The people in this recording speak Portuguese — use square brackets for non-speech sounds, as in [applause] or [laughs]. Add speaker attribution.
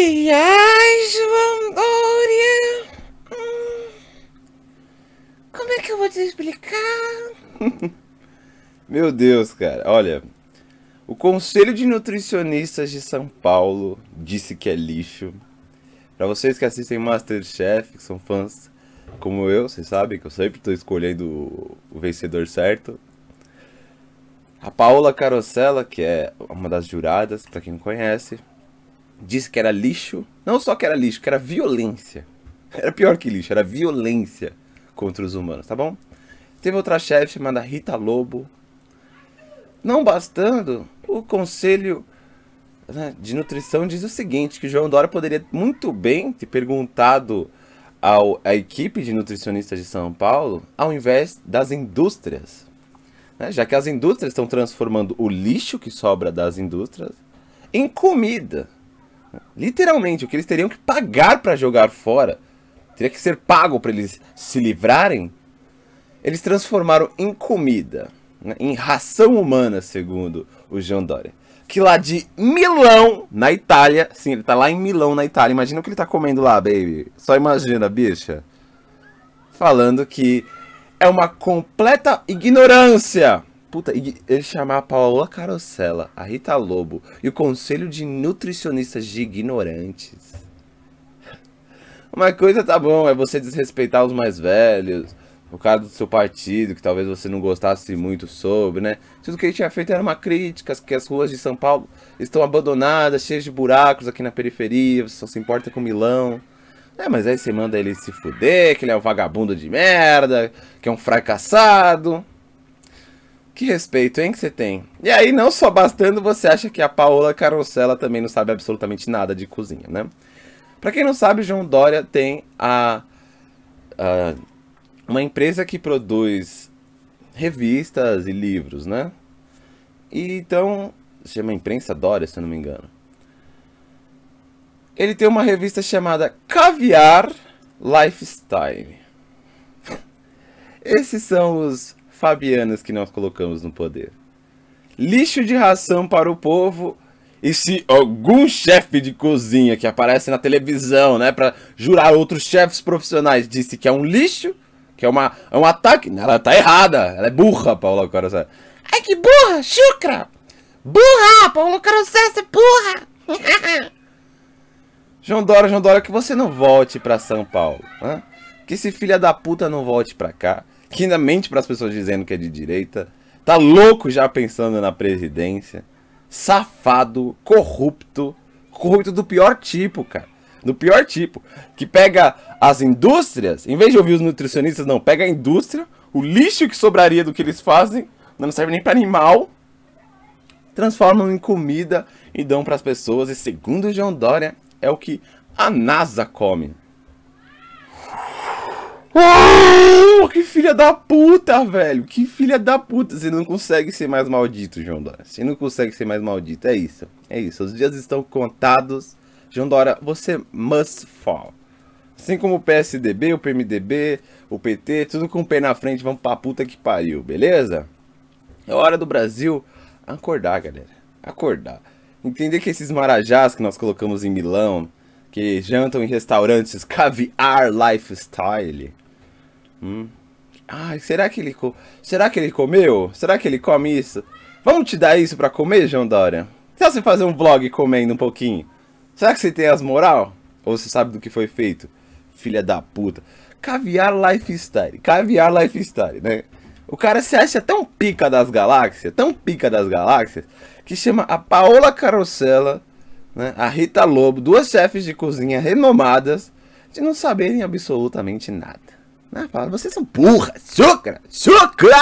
Speaker 1: Ai, João Dória, hum, como é que eu vou te explicar? [laughs] Meu Deus, cara. Olha, o Conselho de Nutricionistas de São Paulo disse que é lixo. Para vocês que assistem Masterchef, que são fãs como eu, vocês sabem que eu sempre estou escolhendo o vencedor certo. A Paola Carosella, que é uma das juradas, para quem não conhece, disse que era lixo. Não só que era lixo, que era violência. [laughs] Era pior que lixo, era violência contra os humanos, tá bom? Teve outra chefe chamada Rita Lobo. Não bastando, o conselho né, de nutrição diz o seguinte, que João Dória poderia muito bem ter perguntado ao, à equipe de nutricionistas de São Paulo, ao invés das indústrias. Né? Já que as indústrias estão transformando o lixo que sobra das indústrias em comida. Literalmente, o que eles teriam que pagar para jogar fora, teria que ser pago para eles se livrarem, eles transformaram em comida, né? em ração humana, segundo o John Dorian. Que lá de Milão, na Itália, sim, ele tá lá em Milão, na Itália, imagina o que ele tá comendo lá, baby. Só imagina, bicha. Falando que é uma completa ignorância Puta, e ele chamar a Paola Carosella, a Rita Lobo e o Conselho de Nutricionistas de Ignorantes. Uma coisa tá bom, é você desrespeitar os mais velhos, o causa do seu partido, que talvez você não gostasse muito sobre, né? Tudo que ele tinha feito era uma crítica, que as ruas de São Paulo estão abandonadas, cheias de buracos aqui na periferia, você só se importa com Milão. É, mas aí você manda ele se fuder, que ele é um vagabundo de merda, que é um fracassado. Que respeito, hein, que você tem. E aí, não só bastando, você acha que a Paola Carosella também não sabe absolutamente nada de cozinha, né? Pra quem não sabe, João Dória tem a, a uma empresa que produz revistas e livros, né? E então, se chama Imprensa Dória, se eu não me engano. Ele tem uma revista chamada Caviar Lifestyle. [laughs] Esses são os fabianas que nós colocamos no poder. Lixo de ração para o povo. E se algum chefe de cozinha que aparece na televisão, né, para jurar outros chefes profissionais, disse que é um lixo, que é, uma, é um ataque, ela tá errada. Ela é burra, Paula Carosella. Ai, que burra, chucra! Burra, Paula Carosella, você é burra! [laughs] João Dória, João Dória, que você não volte para São Paulo, né? Que esse filho da puta não volte para cá que ainda mente para as pessoas dizendo que é de direita, tá louco já pensando na presidência, safado, corrupto, corrupto do pior tipo, cara. Do pior tipo, que pega as indústrias, em vez de ouvir os nutricionistas, não, pega a indústria, o lixo que sobraria do que eles fazem, não serve nem para animal, transformam em comida e dão para as pessoas, e segundo João Dória, é o que a NASA come. Oh, que filha da puta, velho. Que filha da puta. Você não consegue ser mais maldito, João Dora. Você não consegue ser mais maldito. É isso. É isso. Os dias estão contados. João Dora, você must fall. Assim como o PSDB, o PMDB, o PT, tudo com o pé na frente, vamos pra puta que pariu, beleza? É hora do Brasil acordar, galera. Acordar. Entender que esses marajás que nós colocamos em Milão, que jantam em restaurantes caviar lifestyle, Hum. Ai, será que ele será que ele comeu? Será que ele come isso? Vamos te dar isso para comer, João Dória? Se você fazer um vlog comendo um pouquinho, será que você tem as moral? Ou você sabe do que foi feito? Filha da puta. Caviar lifestyle, caviar lifestyle, né? O cara se acha tão pica das galáxias, tão pica das galáxias, que chama a Paola Carosella, né, a Rita Lobo, duas chefes de cozinha renomadas, de não saberem absolutamente nada. Né? Fala, vocês são burras! Sucra! Sucra!